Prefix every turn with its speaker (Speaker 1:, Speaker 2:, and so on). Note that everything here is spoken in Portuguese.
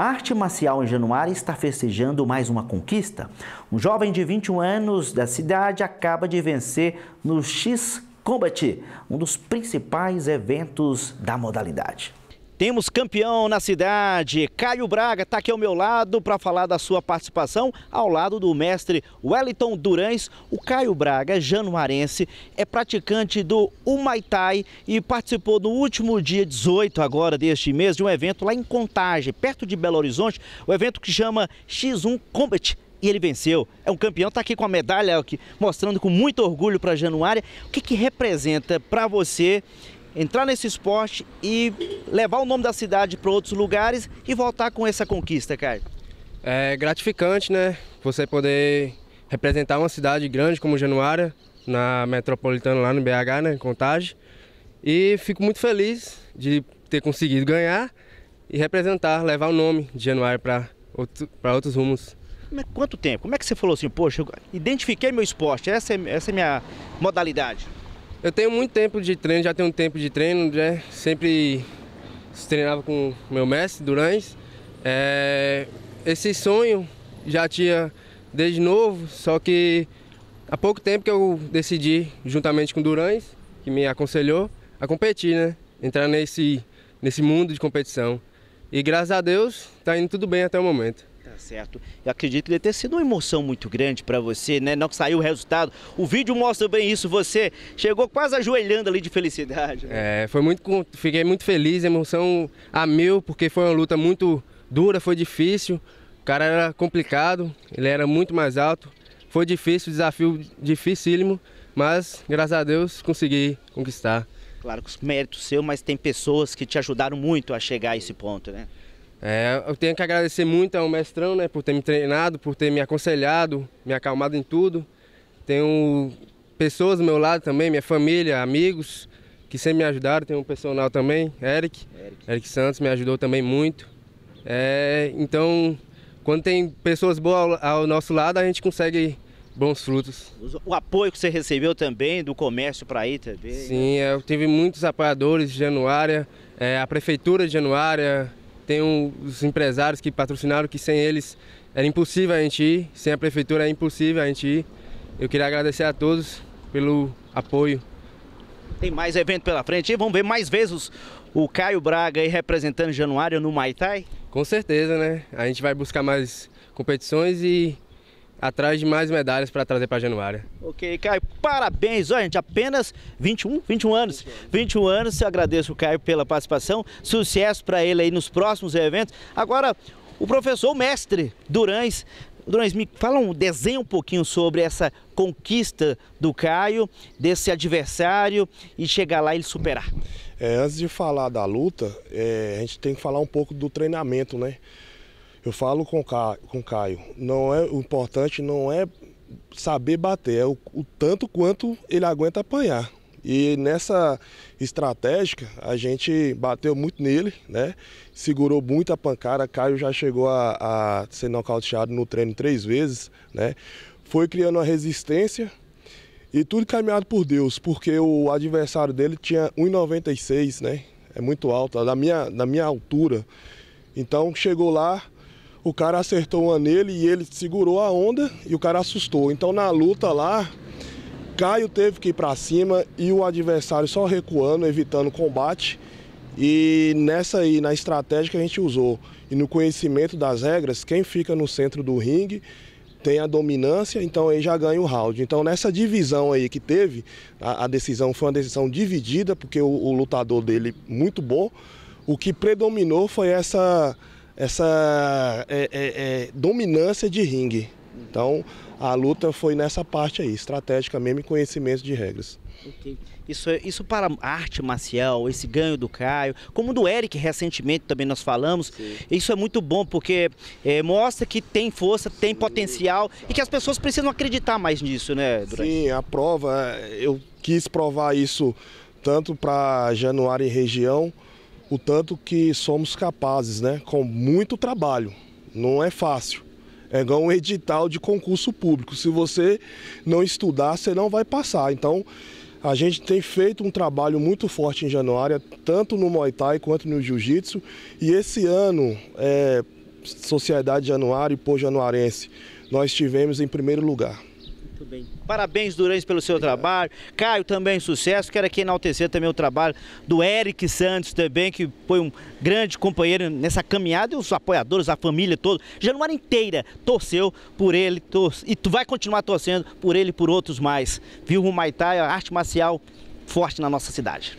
Speaker 1: A arte marcial em Januário está festejando mais uma conquista. Um jovem de 21 anos da cidade acaba de vencer no X Combat, um dos principais eventos da modalidade. Temos campeão na cidade, Caio Braga está aqui ao meu lado para falar da sua participação ao lado do mestre Wellington Durães. O Caio Braga, januarense, é praticante do Humaitai e participou no último dia 18 agora deste mês de um evento lá em Contagem, perto de Belo Horizonte, o um evento que chama X1 Combat e ele venceu. É um campeão, está aqui com a medalha, mostrando com muito orgulho para a Januária. O que, que representa para você entrar nesse esporte e levar o nome da cidade para outros lugares
Speaker 2: e voltar com essa conquista, Caio? É gratificante, né? Você poder representar uma cidade grande como Januária, na metropolitana lá no BH, né, em Contagem. E fico muito feliz de ter conseguido ganhar e representar, levar o nome de Januária para outro, outros rumos. É, quanto tempo? Como é que você falou assim, poxa, eu identifiquei meu esporte, essa é, essa é minha modalidade? Eu tenho muito tempo de treino, já tenho um tempo de treino, né? Sempre treinava com meu mestre, Durães. É, esse sonho já tinha desde novo, só que há pouco tempo que eu decidi, juntamente com Durães, que me aconselhou, a competir, né? Entrar nesse, nesse mundo de competição. E graças a Deus, está indo tudo bem até o momento certo. Eu acredito que deve ter sido uma emoção muito grande
Speaker 1: para você, né? Não que saiu o resultado. O vídeo mostra bem isso. Você chegou quase ajoelhando
Speaker 2: ali de felicidade. Né? É, foi muito, fiquei muito feliz, emoção a mil, porque foi uma luta muito dura, foi difícil. O cara era complicado, ele era muito mais alto. Foi difícil, desafio dificílimo, mas graças a Deus consegui conquistar. Claro que os méritos seu, mas tem pessoas que te ajudaram muito a chegar a esse ponto, né? É, eu tenho que agradecer muito ao mestrão, né, por ter me treinado, por ter me aconselhado, me acalmado em tudo. Tenho pessoas do meu lado também, minha família, amigos que sempre me ajudaram. tenho um personal também, Eric. Eric, Eric Santos me ajudou também muito. É, então, quando tem pessoas boas ao, ao nosso lado, a gente consegue bons frutos.
Speaker 1: O apoio que você recebeu também do comércio para aí também?
Speaker 2: Sim, né? É, eu tive muitos apoiadores de Januária, é, a prefeitura de Januária, tem um, os empresários que patrocinaram, que sem eles era impossível a gente ir, sem a prefeitura é impossível a gente ir. Eu queria agradecer a todos pelo apoio. Tem
Speaker 1: mais evento pela frente e vamos ver mais vezes o Caio Braga aí representando Januário no Maitai?
Speaker 2: Com certeza, né? A gente vai buscar mais competições e atrás de mais medalhas para trazer para a Januária. Ok, Caio, parabéns. Olha, gente, apenas 21, 21
Speaker 1: anos. 21 anos, eu agradeço o Caio pela participação. Sucesso para ele aí nos próximos eventos. Agora, o professor, o mestre Durães. Durães, me fala um, desenha um pouquinho sobre essa conquista do Caio, desse adversário e chegar lá e ele superar.
Speaker 3: É, antes de falar da luta, é, a gente tem que falar um pouco do treinamento, né? Eu falo com o Caio, não é, o importante não é saber bater, é o, o tanto quanto ele aguenta apanhar. E nessa estratégica, a gente bateu muito nele, né? Segurou muito a pancada. Caio já chegou a, a ser nocauteado no treino três vezes, né? Foi criando uma resistência e tudo caminhado por Deus, porque o adversário dele tinha 1,96, né? É muito alto, da minha, da minha altura. Então chegou lá, o cara acertou uma nele e ele segurou a onda e o cara assustou. Então na luta lá, Caio teve que ir para cima e o adversário só recuando, evitando combate. E nessa aí, na estratégia que a gente usou e no conhecimento das regras, quem fica no centro do ringue tem a dominância, então aí já ganha o round. Então nessa divisão aí que teve, a, a decisão foi uma decisão dividida, porque o, o lutador dele muito bom. O que predominou foi essa essa é, é, é, dominância de ringue. Então, a luta foi nessa parte aí, estratégica mesmo e conhecimento de regras.
Speaker 1: Okay. Isso, é, isso para arte marcial, esse ganho do Caio, como do Eric recentemente também nós falamos, Sim. isso é muito bom porque é, mostra que tem força, tem potencial e que as pessoas
Speaker 3: precisam acreditar mais nisso, né, Durante? Sim, a prova, eu quis provar isso tanto para Januário e região, o tanto que somos capazes, né? Com muito trabalho. Não é fácil. É igual um edital de concurso público. Se você não estudar, você não vai passar. Então, a gente tem feito um trabalho muito forte em Januária, tanto no Muay Thai quanto no Jiu-Jitsu. E esse ano, é, Sociedade Januária e Pô Januarense, nós tivemos em primeiro lugar.
Speaker 2: Muito bem.
Speaker 1: Parabéns, Durães, pelo seu Obrigado. trabalho. Caio, também sucesso. Quero aqui enaltecer também o trabalho do Eric Santos também, que foi um grande companheiro nessa caminhada e os apoiadores, a família toda. Januário inteira torceu por ele tor e tu vai continuar torcendo por ele e por outros mais. Viu o é a arte marcial forte na nossa cidade.